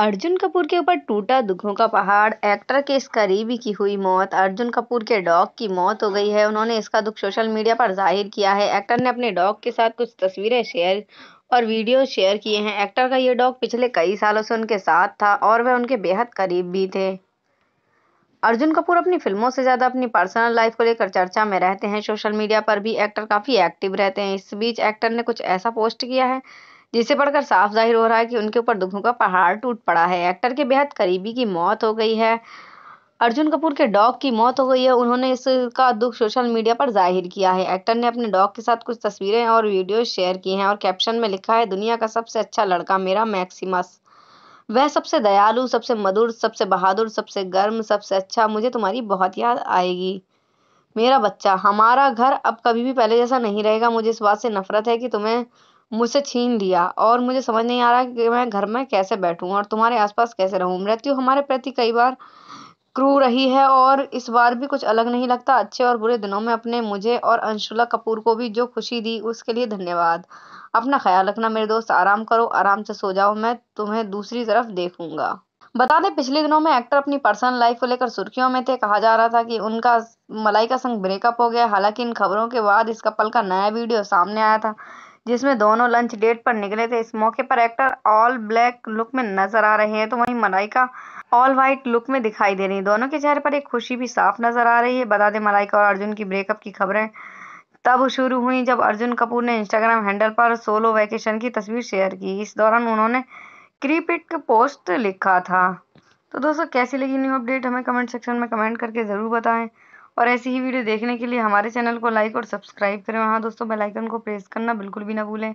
अर्जुन कपूर के ऊपर टूटा दुखों का पहाड़ एक्टर के इस करीबी की हुई मौत अर्जुन कपूर के डॉग की मौत हो गई है उन्होंने इसका दुख सोशल मीडिया पर जाहिर किया है एक्टर ने अपने डॉग के साथ कुछ तस्वीरें शेयर और वीडियो शेयर किए हैं एक्टर का ये डॉग पिछले कई सालों से उनके साथ था और वह उनके बेहद करीब भी थे अर्जुन कपूर अपनी फिल्मों से ज़्यादा अपनी पर्सनल लाइफ को लेकर चर्चा में रहते हैं सोशल मीडिया पर भी एक्टर काफ़ी एक्टिव रहते हैं इस बीच एक्टर ने कुछ ऐसा पोस्ट किया है जिसे पढ़कर साफ जाहिर हो रहा है कि उनके ऊपर दुखों का पहाड़ टूट पड़ा है एक्टर के बेहद करीबी की मौत हो गई है अर्जुन कपूर के डॉग की मौत हो गई है उन्होंने इसका दुख सोशल मीडिया पर जाहिर किया है एक्टर ने अपने डॉग के साथ कुछ तस्वीरें और वीडियो शेयर की हैं और कैप्शन में लिखा है दुनिया का सबसे अच्छा लड़का मेरा मैक्सिमस वह सबसे दयालु सबसे मधुर सबसे बहादुर सबसे गर्म सबसे अच्छा मुझे तुम्हारी बहुत याद आएगी मेरा बच्चा हमारा घर अब कभी भी पहले जैसा नहीं रहेगा मुझे इस बात से नफरत है कि तुम्हें मुझसे छीन लिया और मुझे समझ नहीं आ रहा कि मैं घर में कैसे बैठूं और तुम्हारे आसपास कैसे रहूं मृत्यु हमारे प्रति कई बार क्रू रही है और इस बार भी कुछ अलग नहीं लगता अच्छे और बुरे दिनों में अपने मुझे और अंशुला कपूर को भी जो खुशी दी उसके लिए धन्यवाद अपना ख्याल रखना मेरे दोस्त आराम करो आराम से सो जाओ मैं तुम्हें दूसरी तरफ देखूंगा बता दें पिछले दिनों में एक्टर अपनी पर्सनल लाइफ को लेकर सुर्खियों में थे कहा जा रहा था कि उनका मलाइका संग ब्रेकअप हो गया हालांकि इन खबरों के बाद इस कपल का नया वीडियो सामने आया था जिसमें दोनों लंच डेट पर निकले थे इस मौके पर एक्टर ऑल ब्लैक लुक में नजर आ रहे हैं तो वहीं मलाइका ऑल व्हाइट लुक में दिखाई दे रही है दोनों के चेहरे पर एक खुशी भी साफ नजर आ रही है बता दें मलाइका और अर्जुन की ब्रेकअप की खबरें तब शुरू हुई जब अर्जुन कपूर ने इंस्टाग्राम हैंडल पर सोलो वैकेशन की तस्वीर शेयर की इस दौरान उन्होंने क्रीपिट पोस्ट लिखा था तो दोस्तों कैसी लगी न्यू अपडेट हमें कमेंट सेक्शन में कमेंट करके ज़रूर बताएं और ऐसी ही वीडियो देखने के लिए हमारे चैनल को लाइक और सब्सक्राइब करें हाँ दोस्तों बेल आइकन को प्रेस करना बिल्कुल भी ना भूलें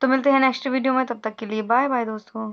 तो मिलते हैं नेक्स्ट वीडियो में तब तक के लिए बाय बाय दोस्तों